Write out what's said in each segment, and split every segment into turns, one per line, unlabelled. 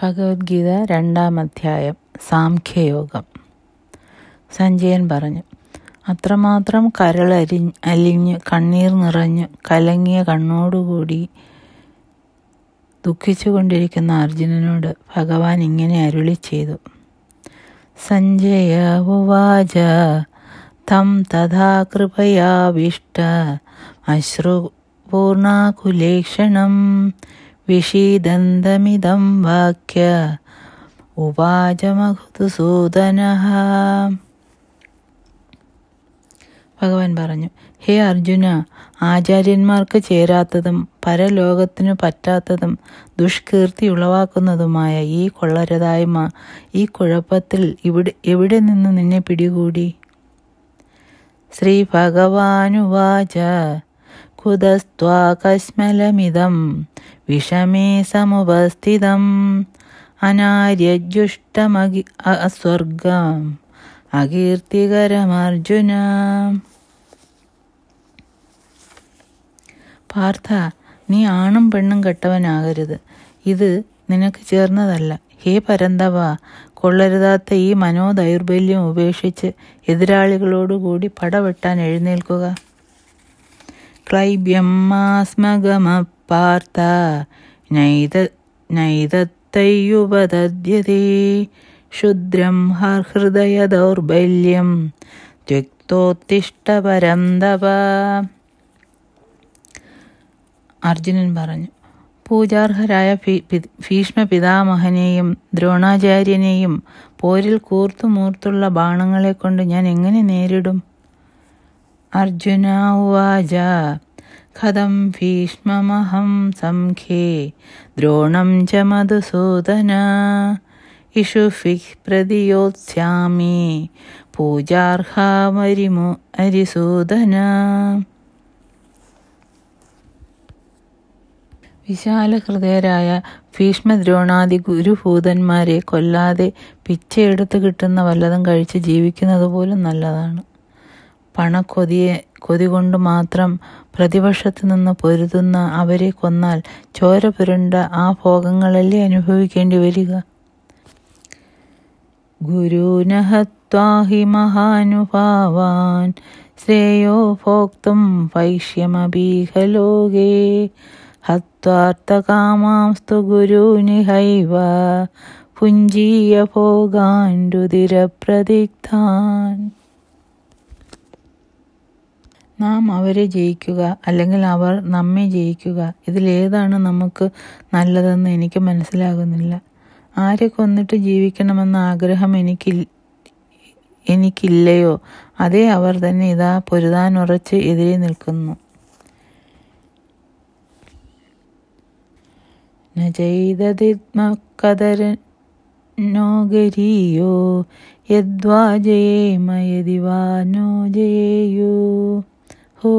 ഭഗവത്ഗീത രണ്ടാം അധ്യായം സാംഖ്യയോഗം സഞ്ജയൻ പറഞ്ഞു അത്രമാത്രം കരളരി അലിഞ്ഞ് കണ്ണീർ നിറഞ്ഞ് കലങ്ങിയ കണ്ണോടുകൂടി ദുഃഖിച്ചുകൊണ്ടിരിക്കുന്ന അർജുനനോട് ഭഗവാൻ ഇങ്ങനെ അരുളി ചെയ്തു സഞ്ജയ ഉവാച തം തഥാ കൃപയാവിഷ്ട അശ്രുപൂർണാകുലേക്ഷണം വിഷീദന്തമിതം വാക്യ ഉപാചമഹുതുസൂതനഃ ഭഗവാൻ പറഞ്ഞു ഹേ അർജുന ആചാര്യന്മാർക്ക് ചേരാത്തതും പരലോകത്തിനു പറ്റാത്തതും ദുഷ്കീർത്തി ഉളവാക്കുന്നതുമായ ഈ കൊള്ളരതായ്മ ഈ കുഴപ്പത്തിൽ ഇവിടെ എവിടെ നിന്ന് നിന്നെ പിടികൂടി ശ്രീ ഭഗവാനുവാച കുതസ്ത്വാകശ്മലമിതം വിഷമേ സമുപസ്ഥിതം അനാര്യജുഷ്ടമകി അസ്വർഗം അകീർത്തികരമർജുന പാർത്ഥ നീ ആണും പെണ്ണും കെട്ടവനാകരുത് ഇത് നിനക്ക് ചേർന്നതല്ല ഹേ പരന്തവ കൊള്ളരുതാത്ത ഈ മനോദൈർബല്യം ഉപേക്ഷിച്ച് എതിരാളികളോടുകൂടി പടവെട്ടാൻ എഴുന്നേൽക്കുക ക്ലൈബ്യമ്മാസ്മഗമപ്പാർത്ത നൈത നൈതത്തയ്യുപതദ്യതേ ശുദ്രം ഹൃദയ ദൗർബല്യം ത്വക്തോത്തിഷ്ടപരം തപ അർജുനൻ പറഞ്ഞു പൂജാർഹരായ ഭീഷ്മ പിതാമഹനെയും ദ്രോണാചാര്യനെയും പോരിൽ കൂർത്തുമൂർത്തുള്ള ബാണങ്ങളെ കൊണ്ട് ഞാൻ എങ്ങനെ നേരിടും अर्जुन उवाच कथं भीष्ममहं സംഖേ ദ്രോണം च मधुसूदन इषुभिः പ്രതിയോത്സ്യാമി പൂജാർഹാമരിമു അരിസൂദന अरिसूदन വിശാലഹൃദയരായ ഭീഷ്മദ്രോണാദി ഗുരുഭൂതന്മാരെ കൊല്ലാതെ പിച്ചയെടുത്ത് കിട്ടുന്ന വല്ലതും കഴിച്ച് ജീവിക്കുന്നത് പോലും നല്ലതാണ് പണക്കൊതിയെ കൊതി കൊണ്ട് മാത്രം പ്രതിപക്ഷത്തു നിന്ന് പൊരുതുന്ന അവരെ കൊന്നാൽ ചോര പുരണ്ട ആ ഭോഗങ്ങളല്ലേ അനുഭവിക്കേണ്ടി വരിക ഗുരുനഹത്വാഹി മഹാനുഭാവാൻ ശ്രേയോ ഭോക്തും വൈഷ്യമഭീഹലോകേ ഹത്വാർത്ഥകാമാംസ്തു ഗുരുനിഹൈവ പുഞ്ചീയ ഭോഗാൻ രുതിരപ്രതിഗ്ധാൻ നാം അവരെ ജയിക്കുക അല്ലെങ്കിൽ അവർ നമ്മെ ജയിക്കുക ഇതിലേതാണ് നമുക്ക് നല്ലതെന്ന് എനിക്ക് മനസ്സിലാകുന്നില്ല ആരെ കൊന്നിട്ട് ജീവിക്കണമെന്ന ആഗ്രഹം എനിക്ക് എനിക്കില്ലയോ അതേ അവർ തന്നെ ഇതാ പൊരുതാനുറച്ച് എതിരെ നിൽക്കുന്നു നോഗരിയോ യദ്വാ ജയേമ യതിവാ ജയേയോ हो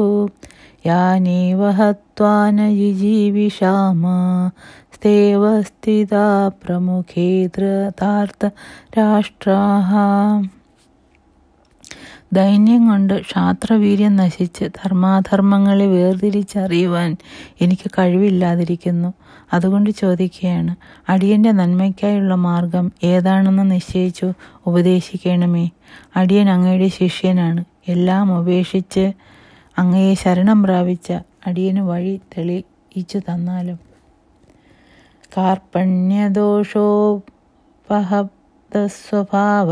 यानेव हत्वा न जिजीविषाम स्तेव स्थिता ദൈന്യം കൊണ്ട് ക്ഷാത്രവീര്യം നശിച്ച് ധർമാധർമ്മങ്ങളെ വേർതിരിച്ചറിയുവാൻ എനിക്ക് കഴിവില്ലാതിരിക്കുന്നു അതുകൊണ്ട് ചോദിക്കുകയാണ് അടിയൻ്റെ നന്മയ്ക്കായുള്ള മാർഗം ഏതാണെന്ന് നിശ്ചയിച്ചു ഉപദേശിക്കണമേ അടിയൻ അങ്ങയുടെ ശിഷ്യനാണ് എല്ലാം ഉപേക്ഷിച്ച് അങ്ങയെ ശരണം പ്രാപിച്ച അടിയന് വഴി തെളിയിച്ചു തന്നാലും കാർപ്പണ്യദോഷോപഹസ്വഭാവ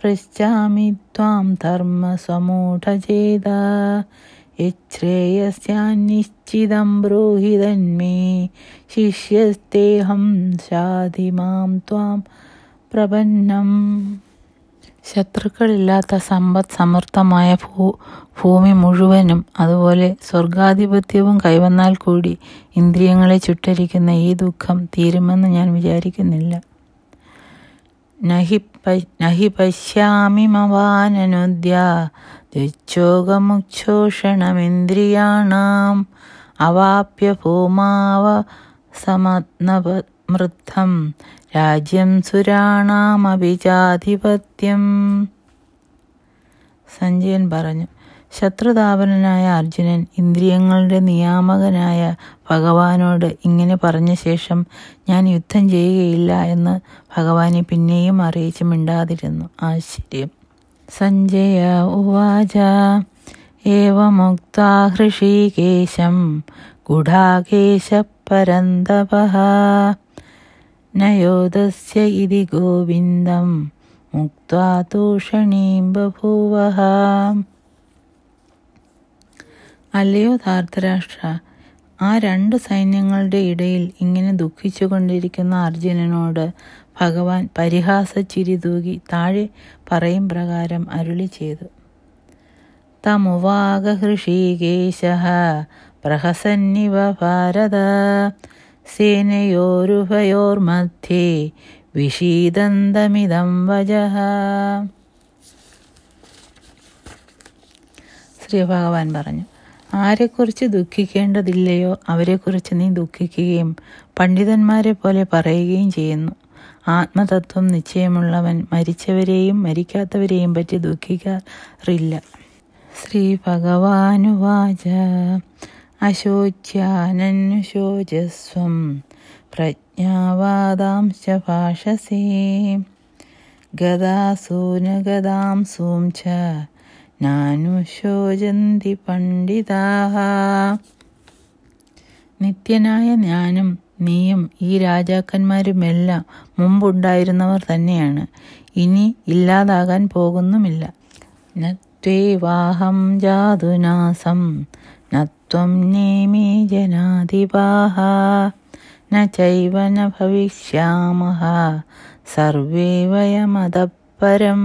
പൃശ്ചാമി ത്വാം ധർമ്മസ്വമൂഢചേത യശ്രേയസ്യാന്നിശ്ചിതം ബ്രൂഹി തന്മേ ശിഷ്യസ്തേഹം ശാതിമാം ത്വാം പ്രപന്നം ശത്രുക്കളില്ലാത്ത സമ്പദ് സമൃദ്ധമായ ഭൂ ഭൂമി മുഴുവനും അതുപോലെ സ്വർഗാധിപത്യവും കൈവന്നാൽ കൂടി ഇന്ദ്രിയങ്ങളെ ചുട്ടരിക്കുന്ന ഈ ദുഃഖം തീരുമെന്ന് ഞാൻ വിചാരിക്കുന്നില്ല നഹി നഹി മവാനനുദ്യ അവാപ്യ ഭൂമാവ സമത്നമൃദ്ധം രാജ്യം സുരാണാമഭിജാധിപത്യം സഞ്ജയൻ പറഞ്ഞു ശത്രുതാപനായ അർജുനൻ ഇന്ദ്രിയങ്ങളുടെ നിയാമകനായ ഭഗവാനോട് ഇങ്ങനെ പറഞ്ഞ ശേഷം ഞാൻ യുദ്ധം ചെയ്യുകയില്ല എന്ന് ഭഗവാനെ പിന്നെയും അറിയിച്ച് മിണ്ടാതിരുന്നു ആശ്ചര്യം സഞ്ജയ ഉവാച ഏവമുക്ത ഹൃഷീകേശം ഗുഢാകേശ പരന്തപ നയോദസ്യതി ഗോവിന്ദം മുക്തൂഷണീം मुक्त्वा അല്ലയോ ധാർത്തരാഷ്ട്ര ആ രണ്ട് സൈന്യങ്ങളുടെ ഇടയിൽ ഇങ്ങനെ ദുഃഖിച്ചുകൊണ്ടിരിക്കുന്ന അർജുനനോട് ഭഗവാൻ പരിഹാസച്ചിരി തൂകി താഴെ പറയും പ്രകാരം അരുളി ചെയ്തു തമുവാഗഹൃഷീകേശ പ്രഹസന്നിവ ഭാരത സേനയോരുഭയോർമധ്യേ വിഷീദന്തമിതം വജഹ ശ്രീ ഭഗവാൻ പറഞ്ഞു ആരെക്കുറിച്ച് ദുഃഖിക്കേണ്ടതില്ലയോ അവരെക്കുറിച്ച് നീ ദുഃഖിക്കുകയും പണ്ഡിതന്മാരെ പോലെ പറയുകയും ചെയ്യുന്നു ആത്മതത്വം നിശ്ചയമുള്ളവൻ മരിച്ചവരെയും മരിക്കാത്തവരെയും പറ്റി ദുഃഖിക്കാറില്ല ശ്രീ ഭഗവാനുവാച അശോച്യാനന്വശോചസ്വം പ്രജ്ഞാവാദാംശ ഭാഷസേ ഗതാസൂനഗതാം സൂം ച നാനുശോചന്തി പണ്ഡിതാഹ നിത്യനായ ഞാനും നീയും ഈ രാജാക്കന്മാരുമെല്ലാം മുമ്പുണ്ടായിരുന്നവർ തന്നെയാണ് ഇനി ഇല്ലാതാകാൻ പോകുന്നുമില്ല നത്വേവാഹം ജാതുനാസം त्वं नेमे जनाधिपाः ന चैव സർവേ വയമതപ്പരം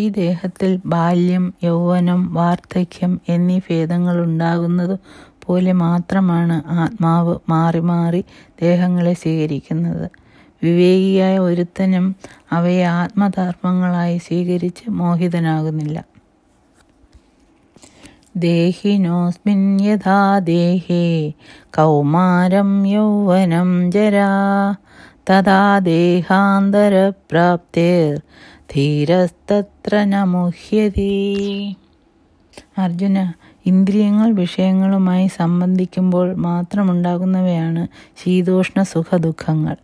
ഈ ദേഹത്തിൽ ബാല്യം യൗവനം വാർദ്ധക്യം എന്നീ ഭേദങ്ങൾ ഉണ്ടാകുന്നത് പോലെ മാത്രമാണ് ആത്മാവ് മാറി മാറി ദേഹങ്ങളെ സ്വീകരിക്കുന്നത് വിവേകിയായ ഒരുത്തനും അവയെ ആത്മധർമ്മങ്ങളായി സ്വീകരിച്ച് മോഹിതനാകുന്നില്ല ദേഹിനോസ്മിൻ യഥാ ദേഹേ കൗമാരം യൗവനം ജരാ തഥാ ദേഹാന്തരപ്രാപ്തിർ ധീരസ്തത്ര നമുഹ്യതി അർജുന ഇന്ദ്രിയങ്ങൾ വിഷയങ്ങളുമായി സംബന്ധിക്കുമ്പോൾ മാത്രമുണ്ടാകുന്നവയാണ് ശീതോഷ്ണ സുഖ ദുഃഖങ്ങൾ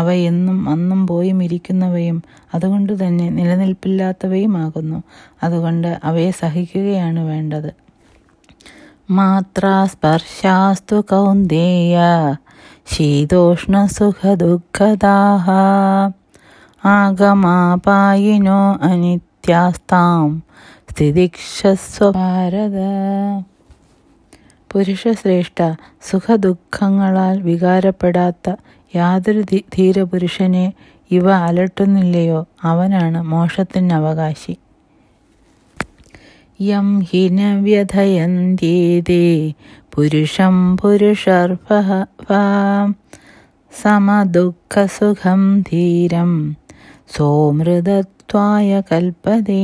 അവ എന്നും അന്നും പോയും ഇരിക്കുന്നവയും അതുകൊണ്ട് തന്നെ നിലനിൽപ്പില്ലാത്തവയുമാകുന്നു അതുകൊണ്ട് അവയെ സഹിക്കുകയാണ് വേണ്ടത് मात्रास्पर्शास्तु कौन्तेय शीतोष्णसुखदुःखदाः आगमापायिनो अनित्यास्तां സ്ഥിതിക്ഷസ്വ ഭാരത പുരുഷശ്രേഷ്ഠ സുഖദുഃഖങ്ങളാൽ വികാരപ്പെടാത്ത യാതൊരു ധീരപുരുഷനെ ഇവ അലട്ടുന്നില്ലയോ അവനാണ് മോക്ഷത്തിന് അവകാശി യം ഹിന വ്യഥയന്തീതി പുരുഷം പുരുഷർഭ സമദുഃഖസുഖം ധീരം സോമൃതത്വായ കൽപ്പതേ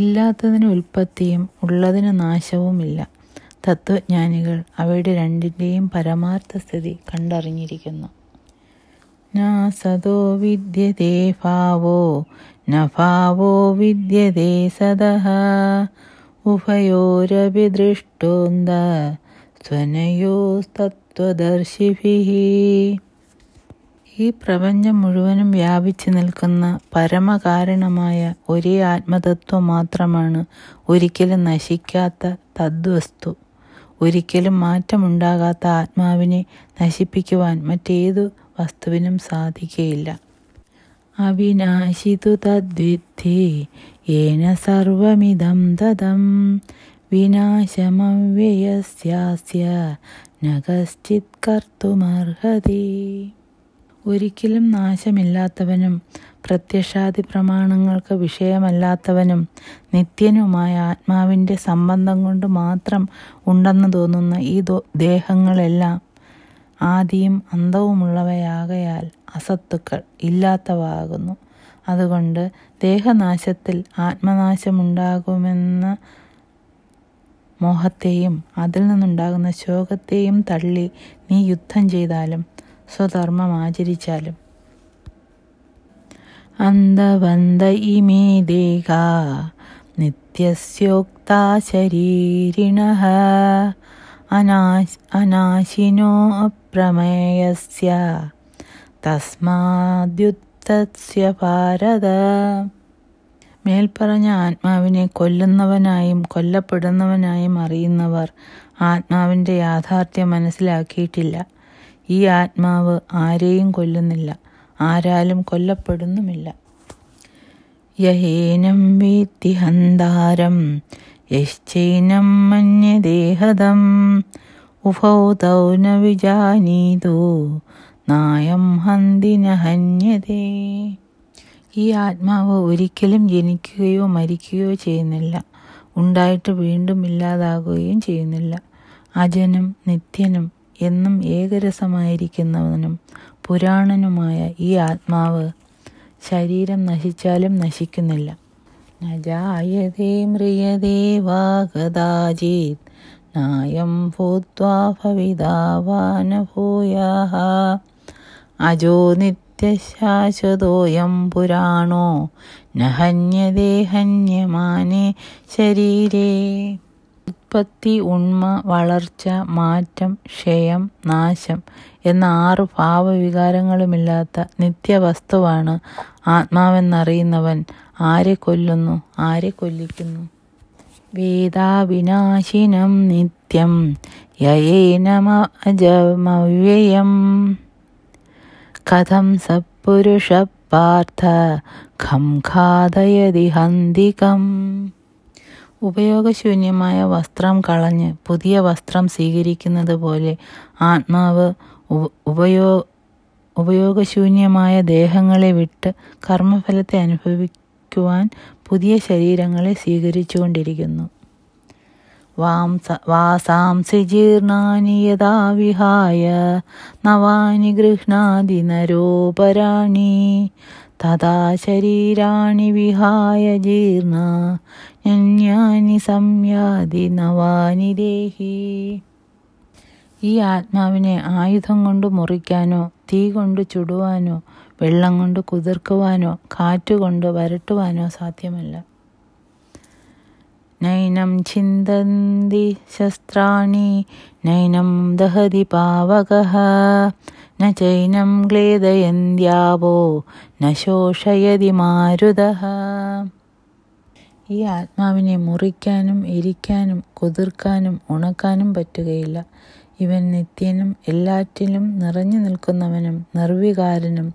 ഇല്ലാത്തതിന് ഉൽപ്പത്തിയും ഉള്ളതിന് നാശവുമില്ല തത്വജ്ഞാനികൾ അവയുടെ രണ്ടിൻ്റെയും പരമാർത്ഥ സ്ഥിതി കണ്ടറിഞ്ഞിരിക്കുന്നു നാസതോ വിദ്യതേ ഭാവോ न भावो विद्यते सदः उभयोरपि ഈ പ്രപഞ്ചം മുഴുവനും വ്യാപിച്ചു നിൽക്കുന്ന പരമകാരണമായ ഒരേ ആത്മതത്വം മാത്രമാണ് ഒരിക്കലും നശിക്കാത്ത തദ്വസ്തു ഒരിക്കലും മാറ്റമുണ്ടാകാത്ത ആത്മാവിനെ നശിപ്പിക്കുവാൻ മറ്റേതു വസ്തുവിനും സാധിക്കയില്ല അവിനാശി തു തദ്വിദ്ധി യേന സർവമിതം തദം വിനാശമവ്യയസ്യാസ്യ നകശ്ചിത് കർത്തുമർഹതി ഒരിക്കലും നാശമില്ലാത്തവനും പ്രത്യക്ഷാദി പ്രമാണങ്ങൾക്ക് വിഷയമല്ലാത്തവനും നിത്യനുമായ ആത്മാവിൻ്റെ സംബന്ധം കൊണ്ട് മാത്രം ഉണ്ടെന്ന് തോന്നുന്ന ഈ ദേഹങ്ങളെല്ലാം ആദിയും അന്തവുമുള്ളവയാകയാൽ അസത്തുക്കൾ ഇല്ലാത്തവാകുന്നു അതുകൊണ്ട് ദേഹനാശത്തിൽ ആത്മനാശമുണ്ടാകുമെന്ന മോഹത്തെയും അതിൽ നിന്നുണ്ടാകുന്ന ശോകത്തെയും തള്ളി നീ യുദ്ധം ചെയ്താലും സ്വധർമ്മം ആചരിച്ചാലും അന്തവന്ത ഇമേ ദേഹ നിത്യസ്യോക്ത ശരീരിണ അനാശിനോ അപ്രമേയസ്യ തസ്മാദ്യുത്തസ്യ ഭാരത മേൽപ്പറഞ്ഞ ആത്മാവിനെ കൊല്ലുന്നവനായും കൊല്ലപ്പെടുന്നവനായും അറിയുന്നവർ ആത്മാവിൻ്റെ യാഥാർത്ഥ്യം മനസ്സിലാക്കിയിട്ടില്ല ഈ ആത്മാവ് ആരെയും കൊല്ലുന്നില്ല ആരാലും കൊല്ലപ്പെടുന്നുമില്ല യഹേനം വീത്തിഹന്താരം യശ്ചൈനം മന്യദേഹതം ഉഭൗതൗ ന വിജാനീതോ നായം ഹന്തി നഹന്യതേ ഈ ആത്മാവ് ഒരിക്കലും ജനിക്കുകയോ മരിക്കുകയോ ചെയ്യുന്നില്ല ഉണ്ടായിട്ട് വീണ്ടും ഇല്ലാതാകുകയും ചെയ്യുന്നില്ല അജനും നിത്യനും എന്നും ഏകരസമായിരിക്കുന്നവനും പുരാണനുമായ ഈ ആത്മാവ് ശരീരം നശിച്ചാലും നശിക്കുന്നില്ല നജായതേ മ്രിയതേ വാഗദാജീത് നായം ഭൂത്വാ ഭവിതാവാനഭൂയാ അജോ നിത്യശാശ്വതോയം പുരാണോ നഹന്യദേഹന്യമാനേ ശരീരേ ഉത്പത്തി ഉണ്മ വളർച്ച മാറ്റം ക്ഷയം നാശം എന്ന ആറ് ഭാവവികാരങ്ങളുമില്ലാത്ത നിത്യവസ്തുവാണ് ആത്മാവെന്നറിയുന്നവൻ ആരെ കൊല്ലുന്നു ആരെ കൊല്ലിക്കുന്നു വേദാവിനാശിനം നിത്യം യയേനമജമവ്യയം കഥം സപ്പുരുഷ പാർത്ഥ ഖം ഖാദയതി ഹന്തികം ഉപയോഗശൂന്യമായ വസ്ത്രം കളഞ്ഞ് പുതിയ വസ്ത്രം സ്വീകരിക്കുന്നത് പോലെ ആത്മാവ് ഉപയോ ഉപയോഗശൂന്യമായ ദേഹങ്ങളെ വിട്ട് കർമ്മഫലത്തെ അനുഭവിക്കുവാൻ പുതിയ ശരീരങ്ങളെ സ്വീകരിച്ചുകൊണ്ടിരിക്കുന്നു വാസാംസി वासांसि യഥാ വിഹായ നവാനി नवानि നരോപരാണി തഥാ ശരീരാണി വിഹായ विहाय സംയാതി നവാനി ദേഹി ഈ ആത്മാവിനെ ആയുധം കൊണ്ട് മുറിക്കാനോ തീ കൊണ്ട് ചുടുവാനോ വെള്ളം കൊണ്ട് കുതിർക്കുവാനോ കാറ്റുകൊണ്ട് വരട്ടുവാനോ സാധ്യമല്ല നൈനം छिन्दन्ति शस्त्राणि നൈനം ദഹതി പാവക നൈനം ഗ്ലേദയന്ത്യാവോ क्लेदयन्त्यावो न ഈ ആത്മാവിനെ മുറിക്കാനും ഇരിക്കാനും കുതിർക്കാനും ഉണക്കാനും പറ്റുകയില്ല ഇവൻ നിത്യനും എല്ലാറ്റിലും നിറഞ്ഞു നിൽക്കുന്നവനും നിർവികാരനും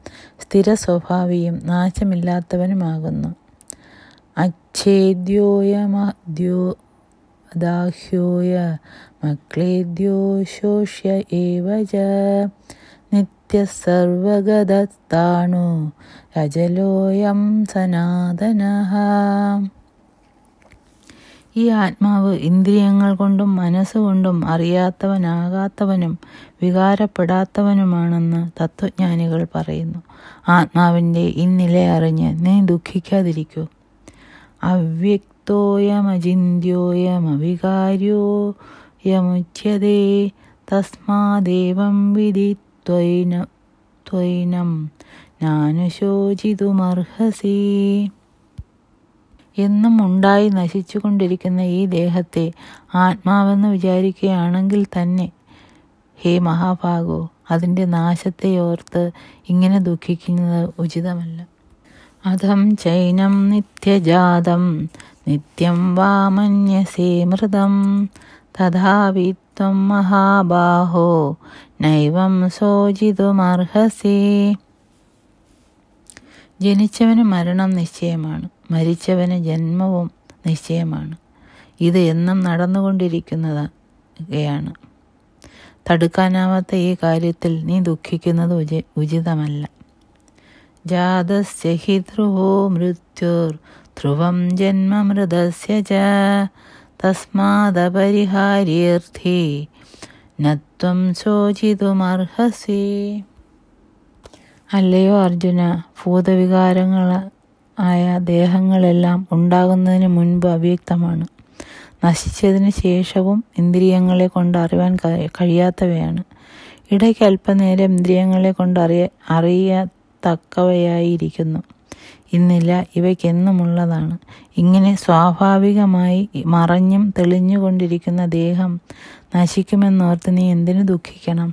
സ്ഥിര സ്വഭാവിയും നാശമില്ലാത്തവനുമാകുന്നു അച്ഛേദ്യോയ മദ്യോ ദാഹ്യോയ മക്ലേദ്യോ ശോഷ്യ ഏവ ച രജലോയം സനാതന ഈ ആത്മാവ് ഇന്ദ്രിയങ്ങൾ കൊണ്ടും മനസ്സുകൊണ്ടും അറിയാത്തവനാകാത്തവനും വികാരപ്പെടാത്തവനുമാണെന്ന് തത്വജ്ഞാനികൾ പറയുന്നു ആത്മാവിൻ്റെ ഇന്നിലെ അറിഞ്ഞ് നീ ദുഃഖിക്കാതിരിക്കൂ അവ്യക്തോയമചിന്യോയമവികാര്യോയമുച്യതേ തസ്മാദേവം വിധി ത്വൈന ത്വൈനം നാനുശോചിതുമർഹസി എന്നും ഉണ്ടായി നശിച്ചുകൊണ്ടിരിക്കുന്ന ഈ ദേഹത്തെ ആത്മാവെന്ന് വിചാരിക്കുകയാണെങ്കിൽ തന്നെ ഹേ മഹാഭാഗോ അതിൻ്റെ നാശത്തെ ഓർത്ത് ഇങ്ങനെ ദുഃഖിക്കുന്നത് ഉചിതമല്ല അധം ചൈനം നിത്യജാതം നിത്യം വാമന്യസേ മൃതം തഥാപി മഹാബാഹോ നൈവം സോചിതുമർഹസി ജനിച്ചവന് മരണം നിശ്ചയമാണ് മരിച്ചവന് ജന്മവും നിശ്ചയമാണ് ഇത് എന്നും നടന്നുകൊണ്ടിരിക്കുന്നതാണ് തടുക്കാനാവാത്ത ഈ കാര്യത്തിൽ നീ ദുഃഖിക്കുന്നത് ഉചിതമല്ല ജാതസ്യ ധ്രുവോ മൃത്യുർ ധ്രുവം ജന്മമൃതസ്യ ച തസ്മാദപരിഹാര്യർത്ഥി നത്വം ശോചിതുമർഹസി അല്ലയോ അർജുന ഭൂതവികാരങ്ങൾ ആയ ദേഹങ്ങളെല്ലാം ഉണ്ടാകുന്നതിന് മുൻപ് അവ്യക്തമാണ് നശിച്ചതിന് ശേഷവും ഇന്ദ്രിയങ്ങളെ കൊണ്ട് അറിയാൻ കഴിയാത്തവയാണ് ഇടയ്ക്ക് അല്പനേരം ഇന്ദ്രിയങ്ങളെ കൊണ്ട് അറിയ അറിയാത്ത തക്കവയായിരിക്കുന്നു ഇന്നില്ല ഇവയ്ക്കെന്നുമുള്ളതാണ് ഇങ്ങനെ സ്വാഭാവികമായി മറഞ്ഞും തെളിഞ്ഞുകൊണ്ടിരിക്കുന്ന ദേഹം നശിക്കുമെന്നോർത്ത് നീ എന്തിനു ദുഃഖിക്കണം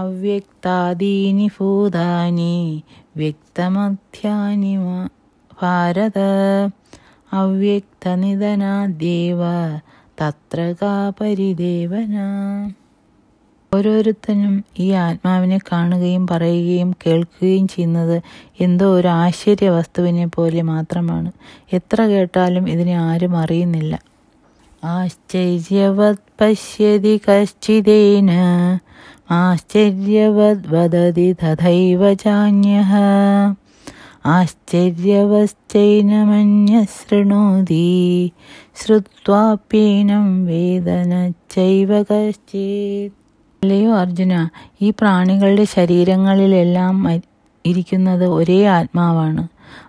അവ്യക്താദീനി ഭൂതാനി വ്യക്തമധ്യാനി ഭാരത അവ്യക്തനിധനാദേവ തത്ര ഓരോരുത്തനും ഈ ആത്മാവിനെ കാണുകയും പറയുകയും കേൾക്കുകയും ചെയ്യുന്നത് എന്തോ ഒരു ആശ്ചര്യ വസ്തുവിനെ പോലെ മാത്രമാണ് എത്ര കേട്ടാലും ഇതിനെ ആരും അറിയുന്നില്ല ആശ്ചര്യവത് പശ്യതി കശ്ചിതേന ആശ്ചര്യവത് വദതി തഥൈവ ചാന്യ ആശ്ചര്യവശ്ചൈനമന്യശൃണോതി ശ്രുവാപ്യീനം വേദന ചൈവ കശ്ചിത് അല്ലയോ അർജുന ഈ പ്രാണികളുടെ ശരീരങ്ങളിലെല്ലാം ഇരിക്കുന്നത് ഒരേ ആത്മാവാണ്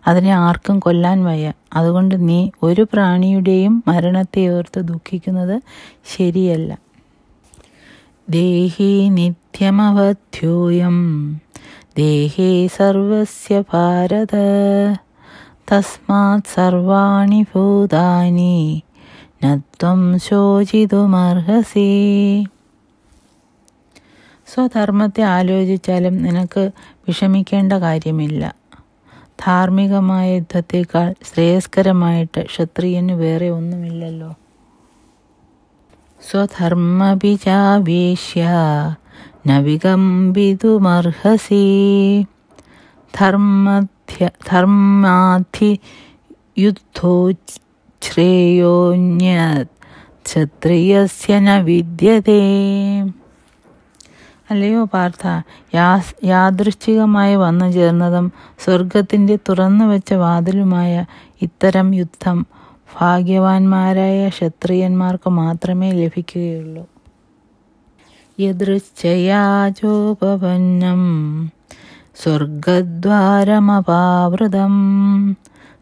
അതിനെ ആർക്കും കൊല്ലാൻ വയ്യ അതുകൊണ്ട് നീ ഒരു പ്രാണിയുടെയും മരണത്തെ ഓർത്ത് ദുഃഖിക്കുന്നത് ശരിയല്ല ദേഹി നിത്യമവധ്യൂയം ദേഹേ സർവസ്യ ഭാരത തസ്മാത് സർവാണി ഭൂതാനി നത്വം ശോചിതുമർഹസി സ്വധർമ്മത്തെ ആലോചിച്ചാലും നിനക്ക് വിഷമിക്കേണ്ട കാര്യമില്ല ധാർമ്മികമായ യുദ്ധത്തേക്കാൾ ശ്രേയസ്കരമായിട്ട് ക്ഷത്രിയന് വേറെ ഒന്നുമില്ലല്ലോ സ്വധർമ്മഭിചാവേശ്യ നവികമ്പിതുമർഹസി ധർമ്മധ്യ ധർമാധി യുദ്ധോച്ഛ്രേയോന്യ ക്ഷത്രിയസ്യ ന വിദ്യതേ അല്ലയോ പാർത്ഥ യാസ് യാദൃശ്ചികമായി വന്നു ചേർന്നതും സ്വർഗത്തിൻ്റെ വെച്ച വാതിലുമായ ഇത്തരം യുദ്ധം ഭാഗ്യവാന്മാരായ ക്ഷത്രിയന്മാർക്ക് മാത്രമേ ലഭിക്കുകയുള്ളൂ യദൃശ്ചയാചോപന്നം സ്വർഗദ്വാരമപാവൃതം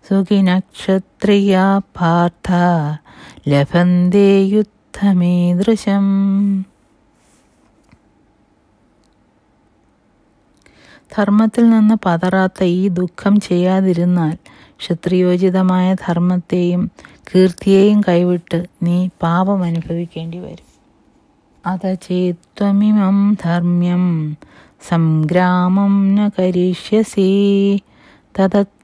സുഖിനക്ഷത്രിയ പാർത്ഥ ലഭന്തേ യുദ്ധമീദൃശം ധർമ്മത്തിൽ നിന്ന് പതറാത്ത ഈ ദുഃഖം ചെയ്യാതിരുന്നാൽ ക്ഷത്രിയോചിതമായ ധർമ്മത്തെയും കീർത്തിയെയും കൈവിട്ട് നീ പാപം അനുഭവിക്കേണ്ടി വരും അത ചേത്വമിമം ധർമ്മ്യം സംഗ്രാമം ന കരിഷ്യസി തതത്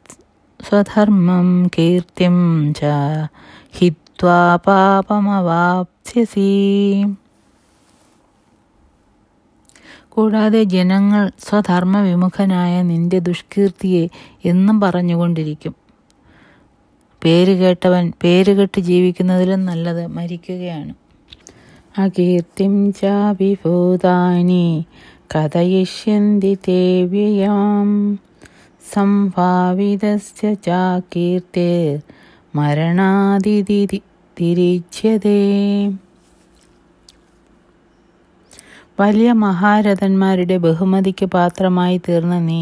സ്വധർമ്മം കീർത്തിം ച ഹിത്വാ പാപമവാപ്സ്യസി കൂടാതെ ജനങ്ങൾ സ്വധർമ്മവിമുഖനായ നിന്റെ ദുഷ്കീർത്തിയെ എന്നും പറഞ്ഞുകൊണ്ടിരിക്കും പേരുകേട്ടവൻ പേരുകെട്ട് ജീവിക്കുന്നതിലും നല്ലത് മരിക്കുകയാണ് അകീർത്തിം ചാഭിഭൂതാനി കഥയിഷ്യന്തി തേവ്യയാം സംഭാവിതസ്യ ചാകീർത്തിർ മരണാതിഥി തിരിച്ചതേ വലിയ മഹാരഥന്മാരുടെ ബഹുമതിക്ക് പാത്രമായി തീർന്ന നീ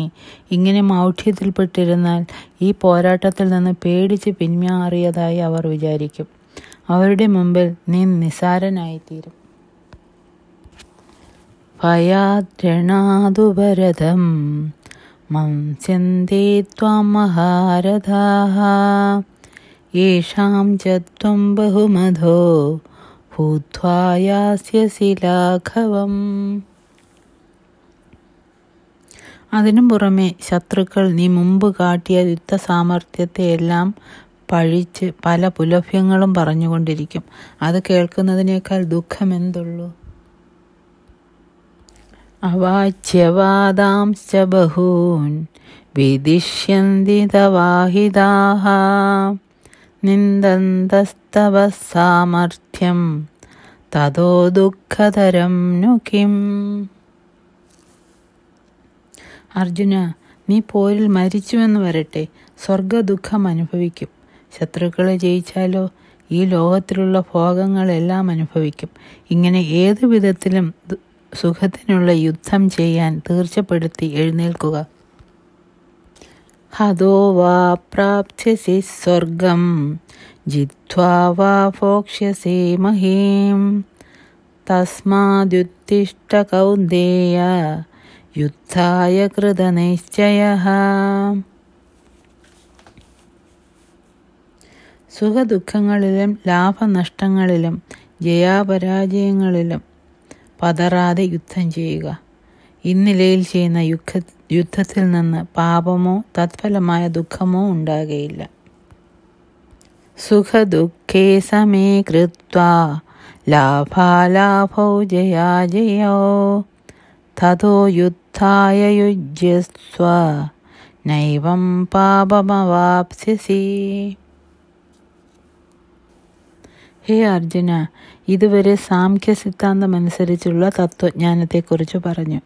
ഇങ്ങനെ മൗഢ്യത്തിൽപ്പെട്ടിരുന്നാൽ ഈ പോരാട്ടത്തിൽ നിന്ന് പേടിച്ച് പിന്മാറിയതായി അവർ വിചാരിക്കും അവരുടെ മുമ്പിൽ നീ നിസാരനായിത്തീരും ഭയാദ്രണാതുഭരതം മം ചിന്തേ ത്വാം മഹാരഥാ യേഷാം ചത്വം ബഹുമധോ ऊर्ध्वा യാസ്യസി ലാഘവം അതിനു പുറമെ ശത്രുക്കൾ നീ മുമ്പ് കാട്ടിയ യുദ്ധ സാമർഥ്യത്തെ എല്ലാം പഴിച്ച് പല പുലഭ്യങ്ങളും പറഞ്ഞുകൊണ്ടിരിക്കും അത് കേൾക്കുന്നതിനേക്കാൾ ദുഃഖമെന്തുള്ളൂ അവാച്യവാദാംശ ബഹൂൻ വിദിഷ്യന്തി നിന്ദന്തസ്തവ സാമർഥ്യം തതോ ദുഃഖതരം നു കിം അർജുന നീ പോരിൽ മരിച്ചുവെന്ന് വരട്ടെ സ്വർഗദുഃഖം അനുഭവിക്കും ശത്രുക്കളെ ജയിച്ചാലോ ഈ ലോകത്തിലുള്ള ഭോഗങ്ങളെല്ലാം അനുഭവിക്കും ഇങ്ങനെ ഏതു വിധത്തിലും സുഖത്തിനുള്ള യുദ്ധം ചെയ്യാൻ തീർച്ചപ്പെടുത്തി എഴുന്നേൽക്കുക ഹതോ വാ പ്രാപ്സി സ്വർഗം ജിത്വാ വാ ഭോക്ഷ്യസി മഹീം തസ്മാദ്യുത്തിഷ്ട കൗന്ദേയ യുദ്ധായ കൃതനിശ്ചയ സുഖദുഃഖങ്ങളിലും ലാഭനഷ്ടങ്ങളിലും ജയാപരാജയങ്ങളിലും പതറാതെ യുദ്ധം ചെയ്യുക ഇന്നിലയിൽ ചെയ്യുന്ന യുദ്ധ യുദ്ധത്തിൽ നിന്ന് പാപമോ തത്ഫലമായ ദുഃഖമോ ഉണ്ടാകുകയില്ല സുഖദുഃഖേ സമേ കൃത്വ ലാഭാലാഭൗ ജയാ ജയോ തഥോ യുദ്ധായ യുജ്യസ്വ നൈവം പാപമവാപ്സ്യസി ഹേ അർജുന ഇതുവരെ സാംഖ്യ സിദ്ധാന്തമനുസരിച്ചുള്ള തത്വജ്ഞാനത്തെക്കുറിച്ച് പറഞ്ഞു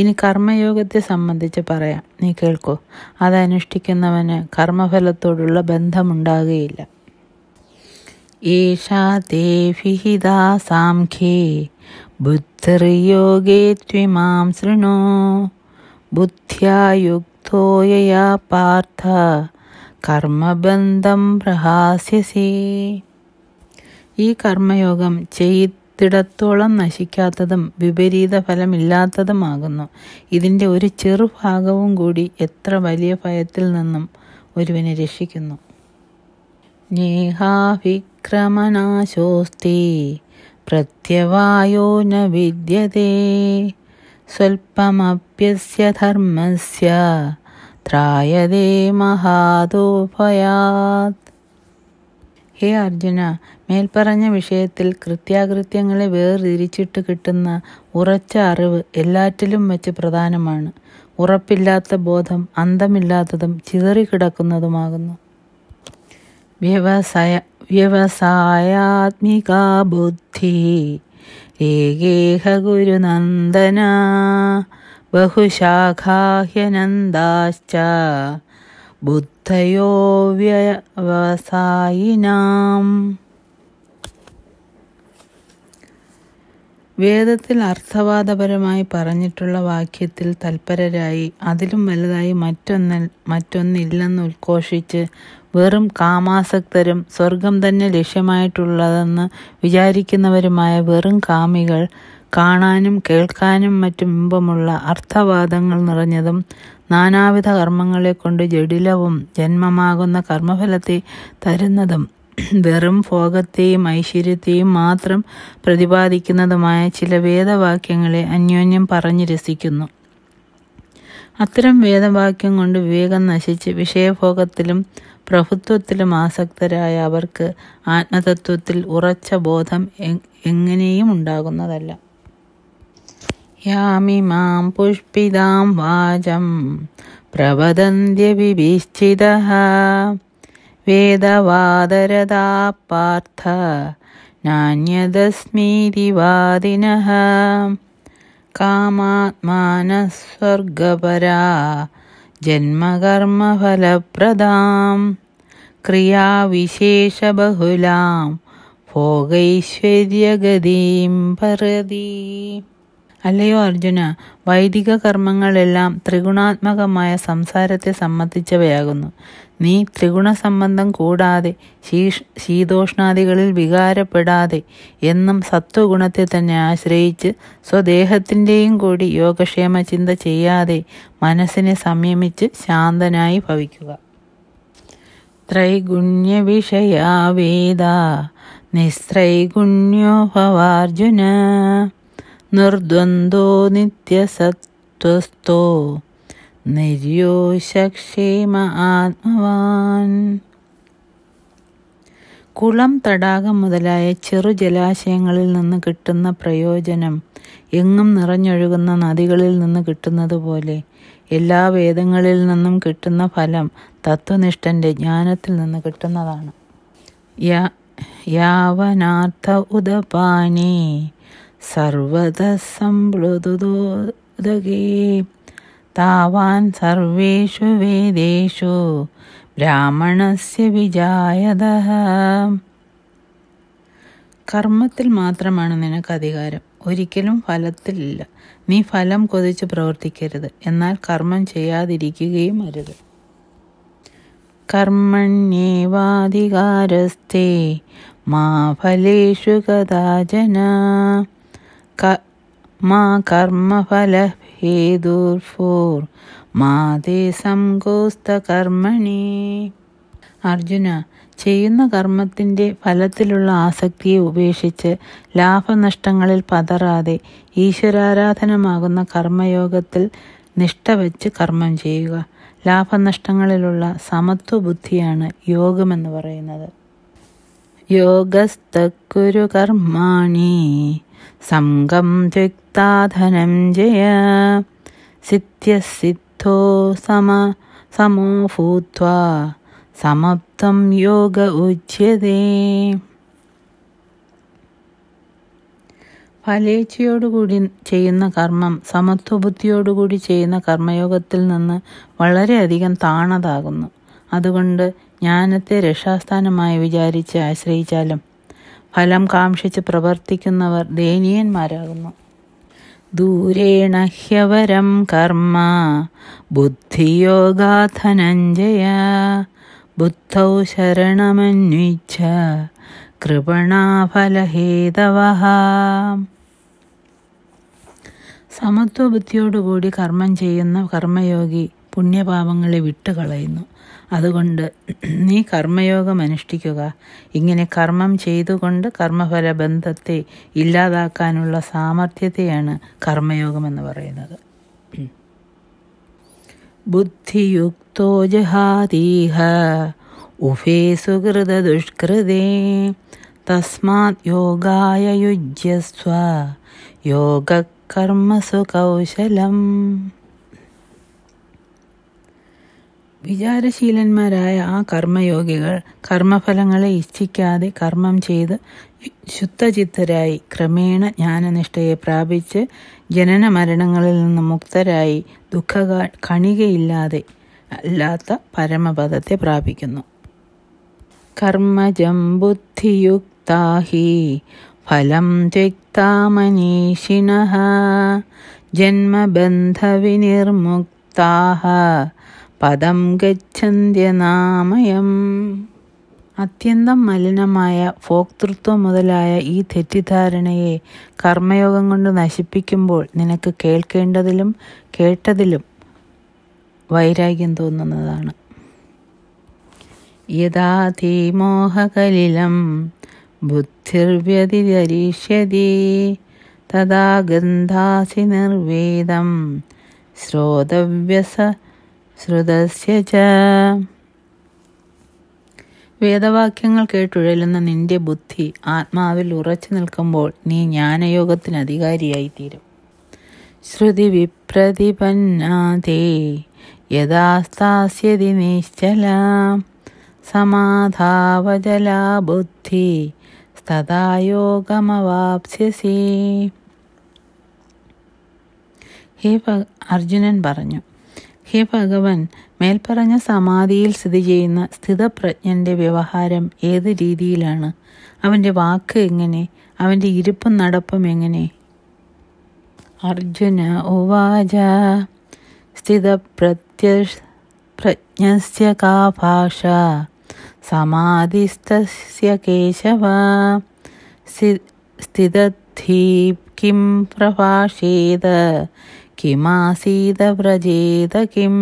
ഇനി കർമ്മയോഗത്തെ സംബന്ധിച്ച് പറയാം നീ കേൾക്കൂ അത് അനുഷ്ഠിക്കുന്നവന് കർമ്മഫലത്തോടുള്ള ബന്ധമുണ്ടാകുകയില്ല ഏഷാ ദേഹിതാ സാംഖ്യേ ബുദ്ധിർയോഗേ ത്വിമാം പാർത്ഥ കർമ്മബന്ധം പ്രഹാസ്യസി ഈ കർമ്മയോഗം ചെയ്ത് തിടത്തോളം നശിക്കാത്തതും വിപരീത ഫലമില്ലാത്തതുമാകുന്നു ഇതിൻ്റെ ഒരു ചെറുഭാഗവും കൂടി എത്ര വലിയ ഭയത്തിൽ നിന്നും ഒരുവനെ രക്ഷിക്കുന്നു നേഹാവിക്രമനാശോസ്തി പ്രത്യവായോ ന വിദ്യതേ സ്വൽപ്പമപ്യസ്യ ധർമ്മസ്യ ത്രായതേ മഹാദോഭയാത് ഹേ അർജുന മേൽപ്പറഞ്ഞ വിഷയത്തിൽ കൃത്യാകൃത്യങ്ങളെ വേർതിരിച്ചിട്ട് കിട്ടുന്ന ഉറച്ച അറിവ് എല്ലാറ്റിലും വെച്ച് പ്രധാനമാണ് ഉറപ്പില്ലാത്ത ബോധം അന്തമില്ലാത്തതും ചിതറിക്കിടക്കുന്നതുമാകുന്നു വ്യവസായ വ്യവസായാത്മിക ബുദ്ധി ഏകേഹ ഗുരുനന്ദന ബഹുശാഖാഹ്യനന്ദാശ്ച ബുദ്ധയോ വ്യവസായിനാം വേദത്തിൽ അർത്ഥവാദപരമായി പറഞ്ഞിട്ടുള്ള വാക്യത്തിൽ തൽപരരായി അതിലും വലുതായി മറ്റൊന്ന് മറ്റൊന്നില്ലെന്ന് ഉദ്ഘോഷിച്ച് വെറും കാമാസക്തരും സ്വർഗം തന്നെ ലക്ഷ്യമായിട്ടുള്ളതെന്ന് വിചാരിക്കുന്നവരുമായ വെറും കാമികൾ കാണാനും കേൾക്കാനും മറ്റും ഇമ്പമുള്ള അർത്ഥവാദങ്ങൾ നിറഞ്ഞതും നാനാവിധ കർമ്മങ്ങളെ കൊണ്ട് ജഡിലവും ജന്മമാകുന്ന കർമ്മഫലത്തെ തരുന്നതും വെറും ഭോഗത്തെയും ഐശ്വര്യത്തെയും മാത്രം പ്രതിപാദിക്കുന്നതുമായ ചില വേദവാക്യങ്ങളെ അന്യോന്യം പറഞ്ഞു രസിക്കുന്നു അത്തരം വേദവാക്യം കൊണ്ട് വിവേകം നശിച്ച് വിഷയഭോഗത്തിലും പ്രഭുത്വത്തിലും ആസക്തരായ അവർക്ക് ആത്മതത്വത്തിൽ ഉറച്ച ബോധം എങ്ങനെയും ഉണ്ടാകുന്നതല്ല യാമി മാം പുഷ്പിതാം വാചം പ്രവദന്ത്യ വിഭീശ്ചിത वेदवादरदा पार्थ नान्यदस्मीतिवादिनः कामात्मानः स्वर्गपरा जन्मकर्मफलप्रदां क्रियाविशेषबहुलां भोगैश्वर्यगतिं परदी അല്ലയോ അർജുന വൈദിക കർമ്മങ്ങളെല്ലാം ത്രിഗുണാത്മകമായ സംസാരത്തെ സംബന്ധിച്ചവയാകുന്നു നീ ത്രിഗുണ സംബന്ധം കൂടാതെ ശീതോഷ്ണാദികളിൽ വികാരപ്പെടാതെ എന്നും സത്വഗുണത്തെ തന്നെ ആശ്രയിച്ച് സ്വദേഹത്തിൻ്റെയും കൂടി യോഗക്ഷേമ ചിന്ത ചെയ്യാതെ മനസ്സിനെ സംയമിച്ച് ശാന്തനായി ഭവിക്കുക ത്രൈഗുണ്യവിഷയാവേദ നിസ്ത്രൈഗുണ്യോ ഭവാർജുന നിർദ്വന്ദ്വോ നിത്യസത്വസ്ഥോ ശക്ഷേമ ആത്മവാൻ കുളം തടാകം മുതലായ ചെറു ജലാശയങ്ങളിൽ നിന്ന് കിട്ടുന്ന പ്രയോജനം എങ്ങും നിറഞ്ഞൊഴുകുന്ന നദികളിൽ നിന്ന് കിട്ടുന്നത് പോലെ എല്ലാ വേദങ്ങളിൽ നിന്നും കിട്ടുന്ന ഫലം തത്വനിഷ്ഠൻ്റെ ജ്ഞാനത്തിൽ നിന്ന് കിട്ടുന്നതാണ് യാവനാർത്ഥ ഉദപാനേ സർവതസംപ്ലുതുദോദകേ താവാൻ സർവേഷു വേദേഷു ബ്രാഹ്മണസ്യ വിജായത കർമ്മത്തിൽ മാത്രമാണ് നിനക്ക് അധികാരം ഒരിക്കലും ഫലത്തിലില്ല നീ ഫലം കൊതിച്ച് പ്രവർത്തിക്കരുത് എന്നാൽ കർമ്മം ചെയ്യാതിരിക്കുകയും അരുത് കർമ്മണ്യേവാധികാരസ്ഥേ മാ ഫലേഷു കഥാചന മാ കർമ്മഫല ഹേതുർഫോർ മാതേ സംഗോസ്ത കർമ്മണി അർജുന ചെയ്യുന്ന കർമ്മത്തിൻ്റെ ഫലത്തിലുള്ള ആസക്തിയെ ഉപേക്ഷിച്ച് ലാഭനഷ്ടങ്ങളിൽ പതറാതെ ഈശ്വരാരാധനമാകുന്ന കർമ്മയോഗത്തിൽ നിഷ്ഠ വച്ച് കർമ്മം ചെയ്യുക ലാഭനഷ്ടങ്ങളിലുള്ള സമത്വ ബുദ്ധിയാണ് യോഗമെന്ന് പറയുന്നത് കുരു കർമാണി സംഘം ജയ സിദ്ധ്യസിദ്ധോ സമ സമോ ഭൂത്വാ സമപ്തം യോഗ ഉച്യതേ ഫലേച്ഛയോടുകൂടി ചെയ്യുന്ന കർമ്മം സമത്വബുദ്ധിയോടുകൂടി ചെയ്യുന്ന കർമ്മയോഗത്തിൽ നിന്ന് വളരെയധികം താണതാകുന്നു അതുകൊണ്ട് ജ്ഞാനത്തെ രക്ഷാസ്ഥാനമായി വിചാരിച്ച് ആശ്രയിച്ചാലും ഫലം കാക്ഷിച്ച് പ്രവർത്തിക്കുന്നവർ ദയനീയന്മാരാകുന്നു ദൂരേണ ഹ്യവരം കർമ്മ ബുദ്ധിയോഗാധനഞ്ജയ ബുദ്ധൗ ശരണമന്വിച്ച കൃപണാഫലഹേതവ സമത്വബുദ്ധിയോടുകൂടി കർമ്മം ചെയ്യുന്ന കർമ്മയോഗി പുണ്യപാപങ്ങളെ വിട്ടുകളയുന്നു അതുകൊണ്ട് നീ കർമ്മയോഗം അനുഷ്ഠിക്കുക ഇങ്ങനെ കർമ്മം ചെയ്തുകൊണ്ട് കർമ്മഫല ബന്ധത്തെ ഇല്ലാതാക്കാനുള്ള സാമർഥ്യത്തെയാണ് കർമ്മയോഗം എന്ന് പറയുന്നത് ബുദ്ധിയുക്തോ ജഹാതീഹ ഉഫേ സുഹൃത ദുഷ്കൃതേ തസ്മാത് യോഗായ യുജ്യസ്വ കർമ്മ സുകൗശലം വിചാരശീലന്മാരായ ആ കർമ്മയോഗികൾ കർമ്മഫലങ്ങളെ ഇച്ഛിക്കാതെ കർമ്മം ചെയ്ത് ശുദ്ധചിത്തരായി ക്രമേണ ജ്ഞാനനിഷ്ഠയെ പ്രാപിച്ച് ജനന മരണങ്ങളിൽ നിന്ന് മുക്തരായി ദുഃഖ കണികയില്ലാതെ അല്ലാത്ത പരമപദത്തെ പ്രാപിക്കുന്നു കർമ്മജം ബുദ്ധിയുക്താഹി ഫലം ത്യക്താ ജന്മബന്ധവിനിർമുക്താഹ പദം ഗച്ഛന്ത്യനാമയം അത്യന്തം മലിനമായ ഭോക്തൃത്വം മുതലായ ഈ തെറ്റിദ്ധാരണയെ കർമ്മയോഗം കൊണ്ട് നശിപ്പിക്കുമ്പോൾ നിനക്ക് കേൾക്കേണ്ടതിലും കേട്ടതിലും വൈരാഗ്യം തോന്നുന്നതാണ് യഥാ മോഹകലിലം ബുദ്ധിർവ്യതിരിഷ്യതി തഥാ ഗന്ധാസി നിർവേദം ശ്രോതവ്യസ ശ്രുതസ്യ വേദവാക്യങ്ങൾ കേട്ടുഴലുന്ന നിന്റെ ബുദ്ധി ആത്മാവിൽ ഉറച്ചു നിൽക്കുമ്പോൾ നീ ജ്ഞാനയോഗത്തിന് അധികാരിയായിത്തീരും ശ്രുതി വിപ്രതിപന്നാതേ യഥാസ്ഥാസ്യതി നിശ്ചല സമാധാവജലാ ബുദ്ധി തഥാ ഹേ അർജുനൻ പറഞ്ഞു ഹേ ഭഗവൻ മേൽപ്പറഞ്ഞ സമാധിയിൽ സ്ഥിതി ചെയ്യുന്ന സ്ഥിതപ്രജ്ഞന്റെ വ്യവഹാരം ഏത് രീതിയിലാണ് അവൻ്റെ വാക്ക് എങ്ങനെ അവൻ്റെ ഇരിപ്പും നടപ്പും എങ്ങനെ അർജുന ഉവാച സ്ഥിതപ്രത്യ പ്രജ്ഞസ്യ കാ ഭാഷ സമാധിസ്തസ്യ കേശവ സ്ഥിതധീ കിം പ്രഭാഷേത് കിമാസീത കിം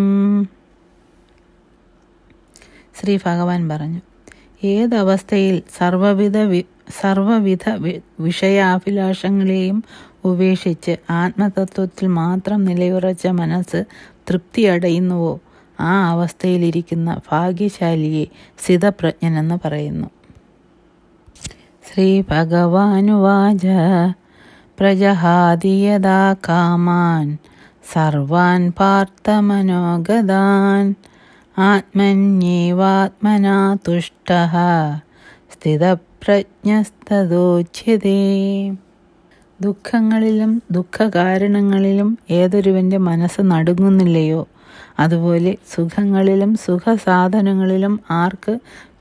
ശ്രീ ഭഗവാൻ പറഞ്ഞു ഏതവസ്ഥയിൽ സർവവിധ വി സർവവിധ വിഷയാഭിലാഷങ്ങളെയും ഉപേക്ഷിച്ച് ആത്മതത്വത്തിൽ മാത്രം നിലയുറച്ച മനസ്സ് തൃപ്തിയടയുന്നുവോ ആ അവസ്ഥയിലിരിക്കുന്ന ഭാഗ്യശാലിയെ സ്ഥിതപ്രജ്ഞനെന്ന് പറയുന്നു ശ്രീ ഭഗവാനുവാച പ്രജഹാദിയതാ കാമാൻ സർവാൻ പാർത്ഥമനോഗതാൻ ആത്മന്യേവാത്മനാ തുഷ്ട സ്ഥിതപ്രജ്ഞസ്തദോച്യതേ ദുഃഖങ്ങളിലും ദുഃഖകാരണങ്ങളിലും ഏതൊരുവൻ്റെ മനസ്സ് നടുങ്ങുന്നില്ലയോ അതുപോലെ സുഖങ്ങളിലും സുഖസാധനങ്ങളിലും ആർക്ക്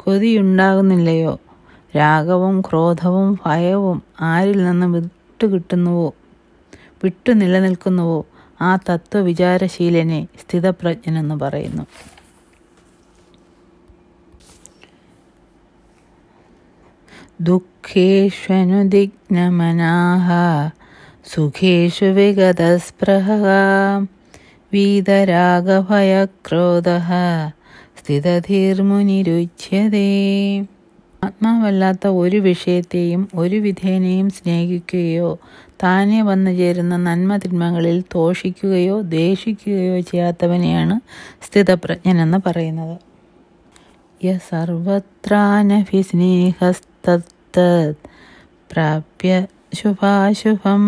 കൊതിയുണ്ടാകുന്നില്ലയോ രാഗവും ക്രോധവും ഭയവും ആരിൽ നിന്ന് വിട്ടുകിട്ടുന്നുവോ വിട്ടു നിലനിൽക്കുന്നുവോ ആ തത്വവിചാരശീലനെ സ്ഥിതപ്രജ്ഞനെന്ന് പറയുന്നു ദുഃഖേഷ്വനുദിഗ്നമനാഹ സുഖേഷു വിഗതസ്പൃഹ വീതരാഗഭയക്രോധ സ്ഥിതധീർമുനിരുച്യതേ ആത്മാവല്ലാത്ത ഒരു വിഷയത്തെയും ഒരു വിധേനയും സ്നേഹിക്കുകയോ താനെ വന്നു ചേരുന്ന നന്മ തിന്മകളിൽ തോഷിക്കുകയോ ദ്വേഷിക്കുകയോ ചെയ്യാത്തവനെയാണ് സ്ഥിതപ്രജ്ഞനെന്ന് പറയുന്നത് യ സർവത്രാനഭി സ്നേഹസ്തത് പ്രാപ്യ ശുഭാശുഭം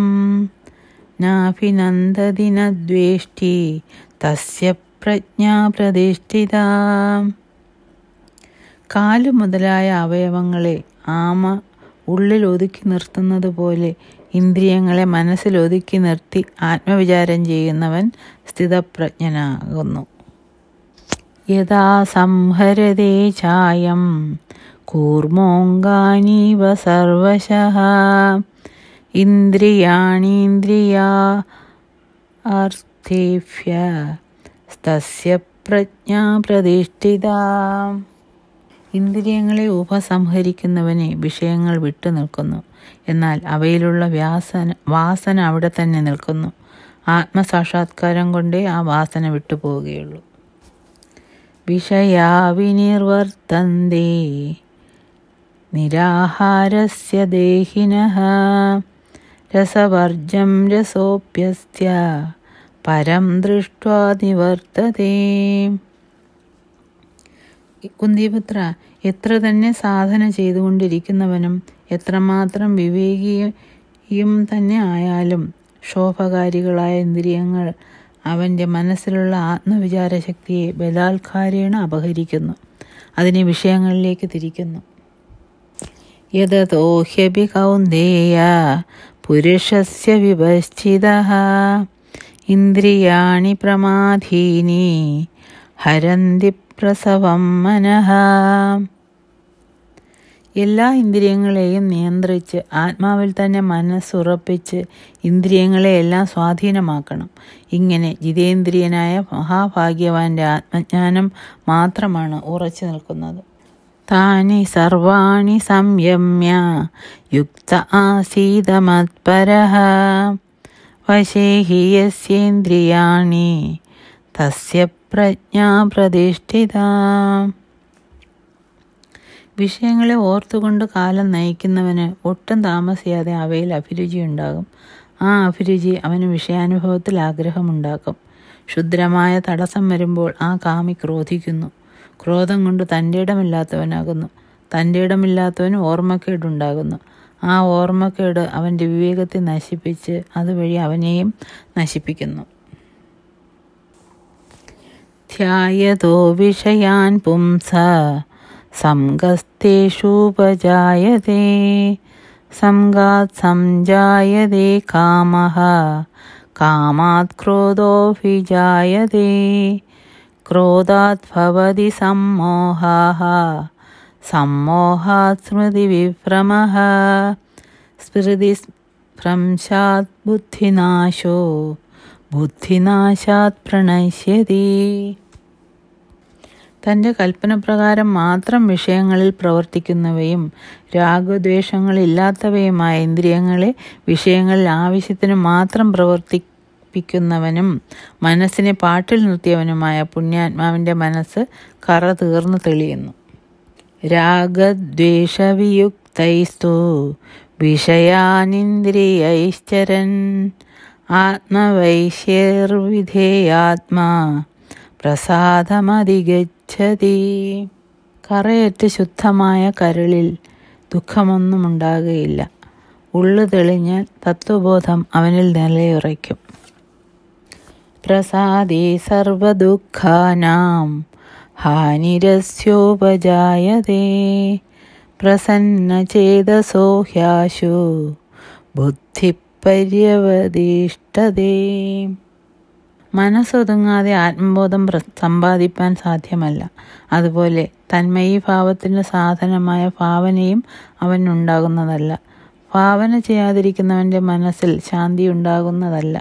നാഭിനന്ദതി ന ദ്വേഷ്ടി തസ്യ പ്രജ്ഞാ പ്രതിഷ്ഠിത കാല് മുതലായ അവയവങ്ങളെ ആമ ഉള്ളിൽ ഒതുക്കി നിർത്തുന്നത് പോലെ ഇന്ദ്രിയങ്ങളെ മനസ്സിലൊതുക്കി നിർത്തി ആത്മവിചാരം ചെയ്യുന്നവൻ സ്ഥിതപ്രജ്ഞനാകുന്നു യഥാ സംഹരതേ ചായം കൂർമോങ്കാനീവ സർവശ ഇന്ദ്രിയാണീന്ദ്രിയാ അർത്ഥേഭ്യ തസ്യ പ്രജ്ഞാ പ്രതിഷ്ഠിത ഇന്ദ്രിയങ്ങളെ ഉപസംഹരിക്കുന്നവനെ വിഷയങ്ങൾ വിട്ടു നിൽക്കുന്നു എന്നാൽ അവയിലുള്ള വ്യാസന വാസന അവിടെ തന്നെ നിൽക്കുന്നു ആത്മസാക്ഷാത്കാരം കൊണ്ടേ ആ വാസന വിട്ടുപോവുകയുള്ളൂ വിഷയാവിനിർവർത്തന്തേ നിരാഹാരസ്യ ദേഹിനഃ രസവർജം രസോപ്യസ്യ പരം ദൃഷ്ട്വാ നിവർത്തതേ കുന്തിപുത്ര എത്ര തന്നെ സാധന ചെയ്തുകൊണ്ടിരിക്കുന്നവനും എത്രമാത്രം വിവേകിയും തന്നെ ആയാലും ശോഭകാരികളായ ഇന്ദ്രിയങ്ങൾ അവൻ്റെ മനസ്സിലുള്ള ആത്മവിചാരശക്തിയെ ബലാത്കാരേണ അപഹരിക്കുന്നു അതിനെ വിഷയങ്ങളിലേക്ക് തിരിക്കുന്നു യഥോഹ്യപി കൗന്ദേയ പുരുഷസ്യ വിഭശ്ചിത ഇന്ദ്രിയാണി പ്രമാധീനി ഹരന്തി പ്രസവം മനഃ എല്ലാ ഇന്ദ്രിയങ്ങളെയും നിയന്ത്രിച്ച് ആത്മാവിൽ തന്നെ മനസ്സുറപ്പിച്ച് ഇന്ദ്രിയങ്ങളെ എല്ലാം സ്വാധീനമാക്കണം ഇങ്ങനെ ജിതേന്ദ്രിയനായ മഹാഭാഗ്യവാന്റെ ആത്മജ്ഞാനം മാത്രമാണ് ഉറച്ചു നിൽക്കുന്നത് താനി സർവാണി സംയമ്യ യുക്ത ആസീതമത്പര വശേഹിയസ്യേന്ദ്രിയാണി തസ്യ പ്രജ്ഞാ പ്രതിഷ്ഠിത വിഷയങ്ങളെ ഓർത്തുകൊണ്ട് കാലം നയിക്കുന്നവന് ഒട്ടും താമസിയാതെ അവയിൽ അഭിരുചി ഉണ്ടാകും ആ അഭിരുചി അവന് വിഷയാനുഭവത്തിൽ ആഗ്രഹമുണ്ടാക്കും ക്ഷുദ്രമായ തടസ്സം വരുമ്പോൾ ആ കാമി ക്രോധിക്കുന്നു ക്രോധം കൊണ്ട് തൻ്റെ ഇടമില്ലാത്തവനാകുന്നു തൻ്റെ ഇടമില്ലാത്തവന് ഓർമ്മക്കേടുണ്ടാകുന്നു ആ ഓർമ്മക്കേട് അവൻ്റെ വിവേകത്തെ നശിപ്പിച്ച് അതുവഴി അവനെയും നശിപ്പിക്കുന്നു ध्यायतो विषयान् पुंसा सङ्गस्तेषूपजायते सङ्गात् सञ्जायते कामः कामात् क्रोधो विजायते क्रोधात् भवति सम्मोहाः सम्मोहात् स्मृतिविभ्रमः स्मृतिभ्रंशात् बुद्धिनाशो बुद्धिनाशात् प्रणश्यति തൻ്റെ കൽപ്പനപ്രകാരം മാത്രം വിഷയങ്ങളിൽ പ്രവർത്തിക്കുന്നവയും രാഗദ്വേഷങ്ങളില്ലാത്തവയുമായ ഇന്ദ്രിയങ്ങളെ വിഷയങ്ങളിൽ ആവശ്യത്തിന് മാത്രം പ്രവർത്തിപ്പിക്കുന്നവനും മനസ്സിനെ പാട്ടിൽ നിർത്തിയവനുമായ പുണ്യാത്മാവിൻ്റെ മനസ്സ് കറ തീർന്നു തെളിയുന്നു രാഗദ്വേഷവിയുക്തൈസ്തു വിഷയാനിന്ദ്രിയൈശ്ചരൻ ആത്മവൈശ്യർവിധേയാത്മാ പ്രസാദമധിഗജ ഗച്ഛതി കറയറ്റ് ശുദ്ധമായ കരളിൽ ഉണ്ടാകുകയില്ല ഉള്ളു തെളിഞ്ഞാൽ തത്വബോധം അവനിൽ നിലയുറയ്ക്കും പ്രസാദി സർവദുഃഖാനാം ഹാനിരസ്യോപജായതേ ചെയ്ത സോഹ്യാശു ബുദ്ധിപര്യവതിഷ്ഠതേ മനസ്സൊതുങ്ങാതെ ആത്മബോധം സമ്പാദിപ്പാൻ സാധ്യമല്ല അതുപോലെ തന്മയീ ഭാവത്തിന് സാധനമായ ഭാവനയും ഉണ്ടാകുന്നതല്ല ഭാവന ചെയ്യാതിരിക്കുന്നവൻ്റെ മനസ്സിൽ ശാന്തി ഉണ്ടാകുന്നതല്ല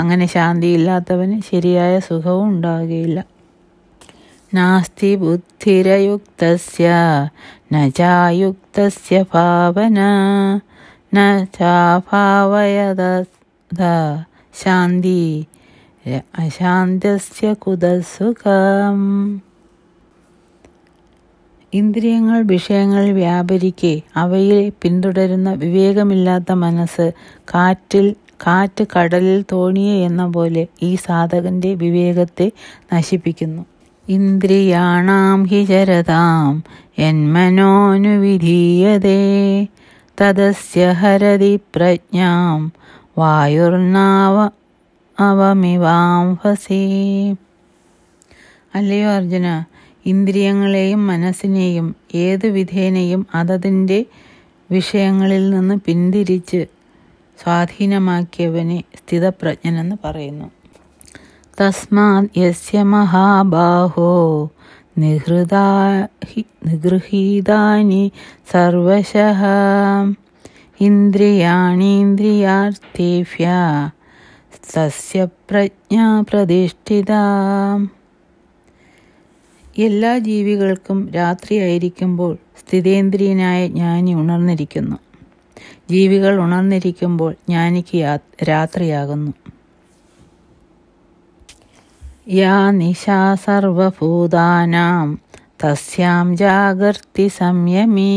അങ്ങനെ ശാന്തിയില്ലാത്തവന് ശരിയായ സുഖവും ഉണ്ടാകുകയില്ല നാസ്തി ബുദ്ധിരയുക്തസ്യ നജായുക്തസ്യ ഭാവന നജാഭാവയത ശാന്തി അശാന്തസ്യ കുതസുഖം ഇന്ദ്രിയങ്ങൾ വിഷയങ്ങൾ വ്യാപരിക്കെ അവയെ പിന്തുടരുന്ന വിവേകമില്ലാത്ത മനസ്സ് കാറ്റിൽ കാറ്റ് കടലിൽ തോണിയ എന്ന പോലെ ഈ സാധകന്റെ വിവേകത്തെ നശിപ്പിക്കുന്നു ഇന്ദ്രിയാണാം ഹി ചരതാം വിധീയതേ തദസ്യ ഹരതി പ്രജ്ഞാം വായുർനാവ അവമിവാംഭസി അല്ലയോ അർജുന ഇന്ദ്രിയങ്ങളെയും മനസ്സിനെയും ഏതു വിധേനയും അതതിൻ്റെ വിഷയങ്ങളിൽ നിന്ന് പിന്തിരിച്ച് സ്വാധീനമാക്കിയവനെ സ്ഥിതപ്രജ്ഞനെന്ന് പറയുന്നു തസ്മാ യസ്യ മഹാബാഹോ നിഹൃതാ നിഗൃഹീതാനി സർവശ ഇന്ദ്രിയാണീന്ദ്രിയാർത്ഥേഭ്യ സസ്യപ്രജ്ഞാ പ്രതിഷ്ഠിത എല്ലാ ജീവികൾക്കും രാത്രിയായിരിക്കുമ്പോൾ സ്ഥിതേന്ദ്രിയനായ ജ്ഞാനി ഉണർന്നിരിക്കുന്നു ജീവികൾ ഉണർന്നിരിക്കുമ്പോൾ ജ്ഞാനിക്ക് രാത്രിയാകുന്നു യാ നിശാ സർവഭൂതാനാം തസ്യാം ജാഗർത്തി സംയമീ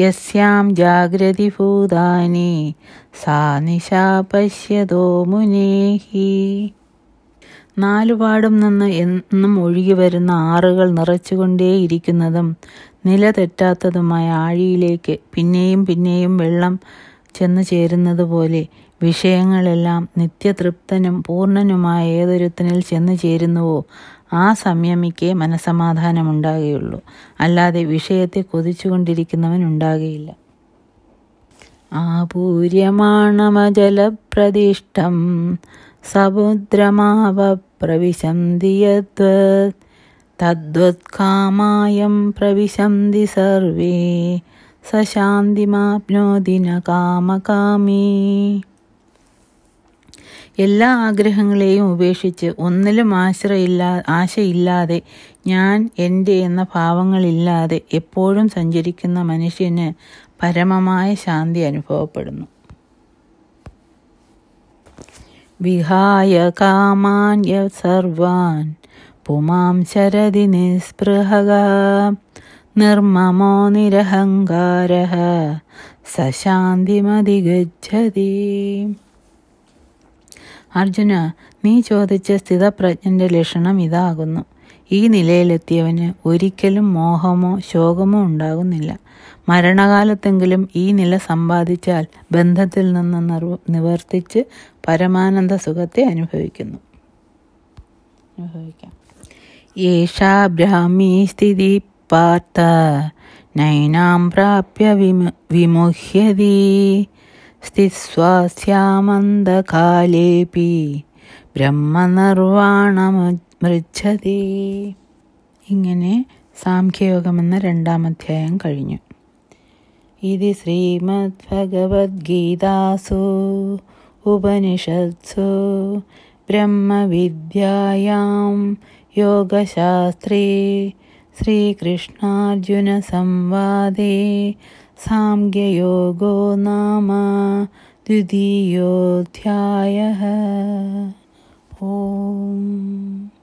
യസ്യാം ജാഗ്രതി ഭൂതാനി സാ നിശാ പശ്യതോ മുനേഹി നാലുപാടും നിന്ന് എന്നും ഒഴുകി വരുന്ന ആറുകൾ നിറച്ചുകൊണ്ടേയിരിക്കുന്നതും നില തെറ്റാത്തതുമായ ആഴിയിലേക്ക് പിന്നെയും പിന്നെയും വെള്ളം ചെന്നു ചേരുന്നത് പോലെ വിഷയങ്ങളെല്ലാം നിത്യതൃപ്തനും പൂർണ്ണനുമായ ഏതൊരുത്തിനിൽ ചെന്നു ചേരുന്നുവോ ആ സംയമിക്കേ മനസമാധാനമുണ്ടാകുകയുള്ളൂ അല്ലാതെ വിഷയത്തെ കൊതിച്ചുകൊണ്ടിരിക്കുന്നവൻ ഉണ്ടാകുകയില്ല ആപൂര്യമാണമജലപ്രതിഷ്ഠം സമുദ്രമാവ യദ്വത് തദ്വത്കാമായം പ്രവിശന്തി സർവേ സശാന്തിമാപ്നോദിന കാമകാമീ എല്ലാ ആഗ്രഹങ്ങളെയും ഉപേക്ഷിച്ച് ഒന്നിലും ആശ്രയില്ലാ ആശയില്ലാതെ ഞാൻ എൻ്റെ എന്ന ഭാവങ്ങളില്ലാതെ എപ്പോഴും സഞ്ചരിക്കുന്ന മനുഷ്യന് പരമമായ ശാന്തി അനുഭവപ്പെടുന്നു വിഹായ കാമാന്യ സർവാൻ പുമാം ശരതി നിസ്പൃഹ നിർമ്മമോ നിരഹങ്കാര സശാന്തിമതിഗച്ഛതി അർജുന നീ ചോദിച്ച സ്ഥിതപ്രജ്ഞന്റെ ലക്ഷണം ഇതാകുന്നു ഈ നിലയിലെത്തിയവന് ഒരിക്കലും മോഹമോ ശോകമോ ഉണ്ടാകുന്നില്ല മരണകാലത്തെങ്കിലും ഈ നില സമ്പാദിച്ചാൽ ബന്ധത്തിൽ നിന്ന് നിർവ നിവർത്തിച്ച് പരമാനന്ദ സുഖത്തെ അനുഭവിക്കുന്നു അനുഭവിക്കാം ബ്രാഹ്മീ സ്ഥിതി പാർത്ത നൈനാം പ്രാപ്യ വിമു വിമുഹ്യതീ സ്ഥിസ്വാസ്യാമന്ദകാലേപി ബ്രഹ്മനിർവാണമൃച്ഛതി ഇങ്ങനെ സാംഖ്യയോഗമെന്ന സാഖ്യയോഗമെന്ന അധ്യായം കഴിഞ്ഞു ഇതി ശ്രീമദ് ഭഗവത്ഗീതാസു ഉപനിഷത്സു ബ്രഹ്മവിദ്യായാം യോഗശാസ്ത്രേ സംവാദേ साम्ययोगो नाम द्वितीयोऽध्यायः ॐ